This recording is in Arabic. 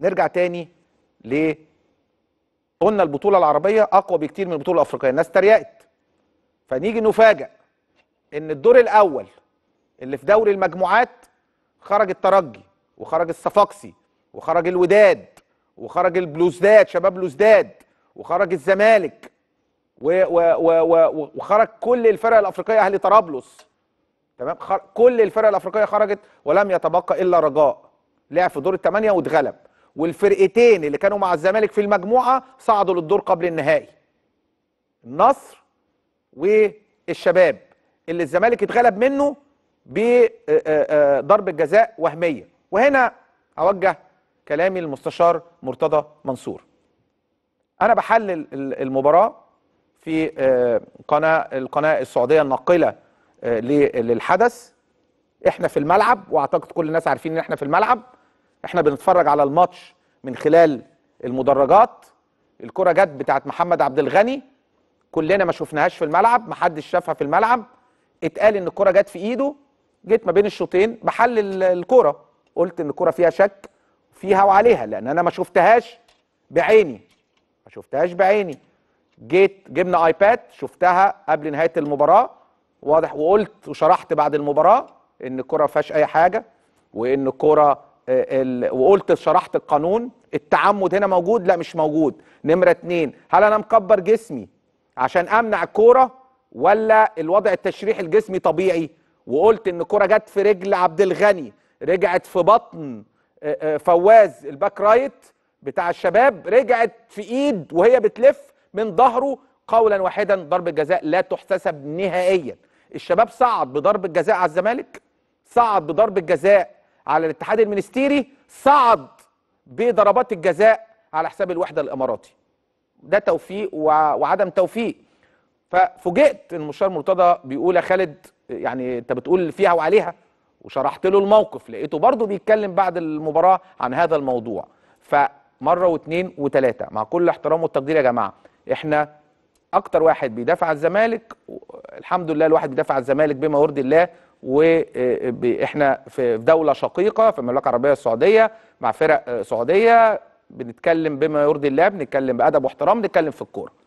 نرجع تاني ل قلنا البطوله العربيه اقوى بكتير من البطوله الافريقيه الناس تريقت فنيجي نفاجئ ان الدور الاول اللي في دوري المجموعات خرج الترجي وخرج الصفاقسي وخرج الوداد وخرج البلوزداد شباب بلوزداد وخرج الزمالك و و و و وخرج كل الفرق الافريقيه اهلي طرابلس تمام كل الفرق الافريقيه خرجت ولم يتبقى الا رجاء لعب في دور الثمانيه واتغلب والفرقتين اللي كانوا مع الزمالك في المجموعه صعدوا للدور قبل النهائي النصر والشباب اللي الزمالك اتغلب منه بضربه آه، آه، آه، جزاء وهميه وهنا اوجه كلامي للمستشار مرتضى منصور انا بحلل المباراه في قناه القناه السعوديه الناقله للحدث احنا في الملعب واعتقد كل الناس عارفين ان احنا في الملعب احنا بنتفرج على الماتش من خلال المدرجات الكره جت بتاعت محمد عبد الغني كلنا ما شفناهاش في الملعب ما حدش شافها في الملعب اتقال ان الكره جت في ايده جيت ما بين الشوطين بحل الكره قلت ان الكره فيها شك فيها وعليها لان انا ما شفتهاش بعيني ما شفتهاش بعيني جيت جبنا ايباد شفتها قبل نهايه المباراه واضح وقلت وشرحت بعد المباراه ان الكره ما فيهاش اي حاجه وان الكره وقلت شرحت القانون التعمد هنا موجود لا مش موجود نمره اتنين هل انا مكبر جسمي عشان امنع الكوره ولا الوضع التشريحي الجسمي طبيعي وقلت ان الكوره جت في رجل عبد الغني رجعت في بطن آه، آه، فواز الباك رايت بتاع الشباب رجعت في ايد وهي بتلف من ظهره قولا واحدا ضربه جزاء لا تحتسب نهائيا الشباب صعد بضرب الجزاء على الزمالك صعد بضرب الجزاء على الاتحاد المنستيري صعد بضربات الجزاء على حساب الوحده الاماراتي ده توفيق وعدم توفيق ففوجئت ان المشار مرتضى بيقول يا خالد يعني انت بتقول فيها وعليها وشرحت له الموقف لقيته برضه بيتكلم بعد المباراه عن هذا الموضوع فمره واثنين وثلاثه مع كل احترام والتقدير يا جماعه احنا اكتر واحد بيدافع عن الزمالك الحمد لله الواحد بيدافع عن الزمالك بما يرضي الله واحنا آه، آه، في دوله شقيقه في المملكه العربيه السعوديه مع فرق آه، سعوديه بنتكلم بما يرضي الله بنتكلم بادب واحترام بنتكلم في الكوره